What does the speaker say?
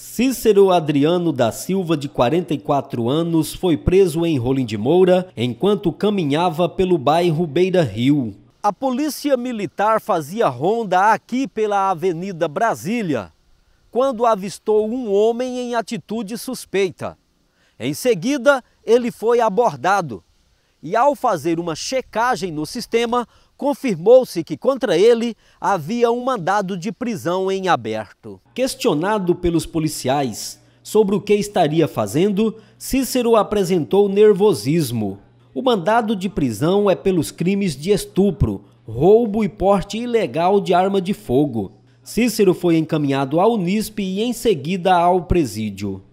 Cícero Adriano da Silva, de 44 anos, foi preso em Rolim de Moura enquanto caminhava pelo bairro Beira Rio. A polícia militar fazia ronda aqui pela Avenida Brasília quando avistou um homem em atitude suspeita. Em seguida, ele foi abordado e, ao fazer uma checagem no sistema, confirmou-se que contra ele havia um mandado de prisão em aberto. Questionado pelos policiais sobre o que estaria fazendo, Cícero apresentou nervosismo. O mandado de prisão é pelos crimes de estupro, roubo e porte ilegal de arma de fogo. Cícero foi encaminhado ao Unisp e em seguida ao presídio.